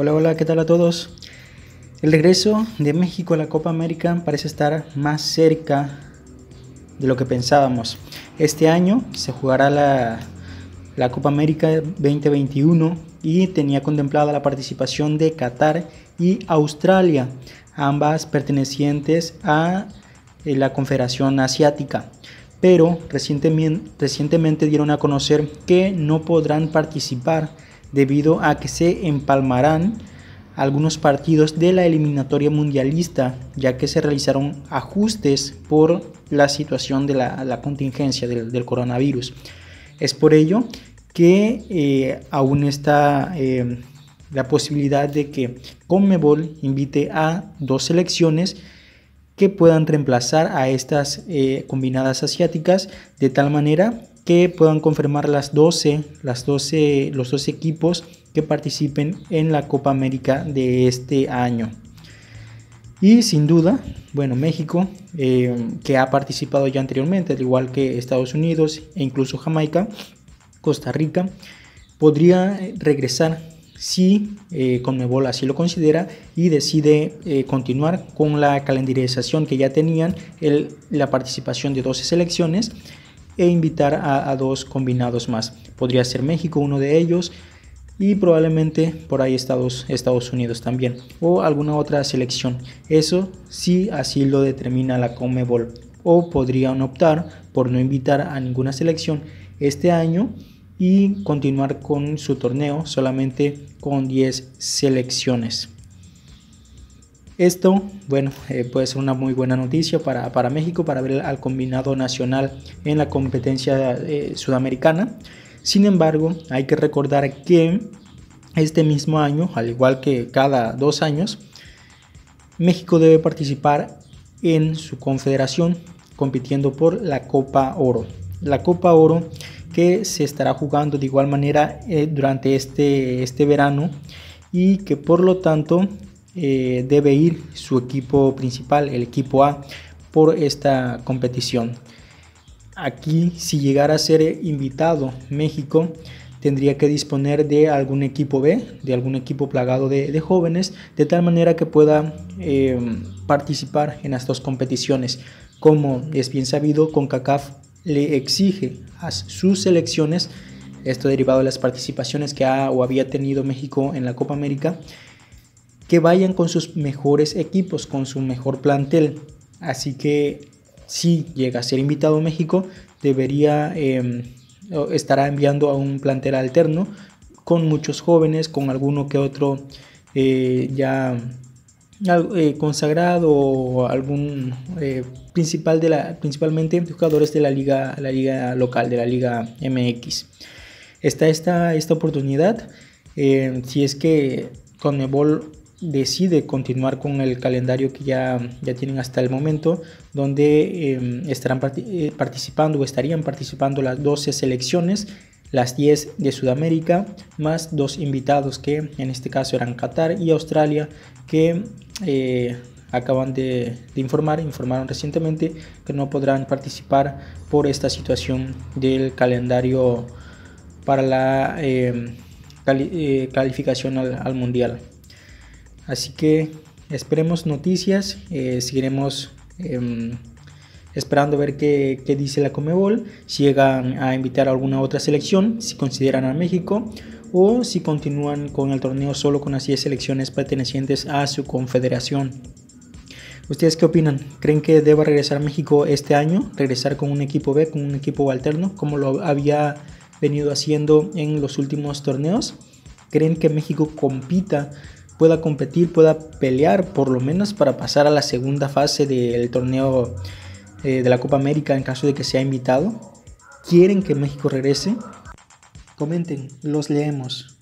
Hola, hola, ¿qué tal a todos? El regreso de México a la Copa América parece estar más cerca de lo que pensábamos. Este año se jugará la, Copa América 2021 y tenía contemplada la participación de Qatar y Australia, ambas pertenecientes a eh, la Confederación Asiática pero recientemente, recientemente, dieron a conocer que no podrán participar debido a que se empalmarán algunos partidos de la eliminatoria mundialista, ya que se realizaron ajustes por la situación de la, contingencia del, coronavirus. Es por ello que eh, aún está eh, la posibilidad de que Conmebol invite a dos selecciones que puedan reemplazar a estas eh, combinadas asiáticas de tal manera que puedan confirmar las 12, las los 12 equipos que participen en la Copa América de este año. Y sin duda, bueno, México, eh, que ha participado ya anteriormente, al igual que Estados Unidos e incluso Jamaica, Costa Rica, podría regresar si eh, Conmebol así lo considera y decide eh, continuar con la calendarización que ya tenían, la participación de 12 selecciones e invitar a, dos combinados más. Podría ser México uno de ellos y probablemente por ahí Estados, Estados Unidos también o alguna otra selección. Eso sí así lo determina la Comebol. O podrían optar por no invitar a ninguna selección este año y continuar con su torneo solamente con 10 selecciones. Esto, bueno, eh, puede ser una muy buena noticia para, México, para ver al combinado nacional en la competencia eh, sudamericana. Sin embargo, hay que recordar que este mismo año, al igual que cada dos años, México debe participar en su confederación compitiendo por la Copa Oro. La Copa Oro que se estará jugando de igual manera eh, durante este, este verano y que por lo tanto eh, debe ir su equipo principal, el equipo A, por esta competición. Aquí, si llegara a ser invitado México, tendría que disponer de algún equipo B, de algún equipo plagado de, jóvenes, de tal manera que pueda eh, participar en las dos competiciones. Como es bien sabido, CONCACAF le exige a sus selecciones, esto derivado de las participaciones que ha o había tenido México en la Copa América, que vayan con sus mejores equipos, con su mejor plantel. Así que si llega a ser invitado México, debería estar em, estará enviando a un plantel alterno con muchos jóvenes, con alguno que otro eh, ya eh, consagrado o algún eh, principal de la, principalmente jugadores de la liga, la liga local, de la liga MX. Está esta, esta oportunidad. Em, si es que con Conmebol decide continuar con el calendario que ya, ya tienen hasta el momento, donde em, estarán eh, participando o estarían participando las 12 selecciones, las 10 de Sudamérica, más dos invitados que en este caso eran Qatar y Australia, que eh, acaban de, informar, informaron recientemente que no podrán participar por esta situación del calendario para la em, eh, calificación al mundial. Así que esperemos noticias, eh, seguiremos eh, esperando ver qué, qué, dice la Comebol, si llegan a invitar a alguna otra selección, si consideran a México o si continúan con el torneo solo con las 10 selecciones pertenecientes a su confederación. ¿Ustedes qué opinan? ¿Creen que deba regresar a México este año? ¿Regresar con un equipo B, con un equipo alterno, como lo había venido haciendo en los últimos torneos? ¿Creen que México compita pueda competir, pueda pelear por lo menos para pasar a la segunda fase del torneo eh, de la Copa América en caso de que sea invitado. ¿Quieren que México regrese? Comenten, los leemos.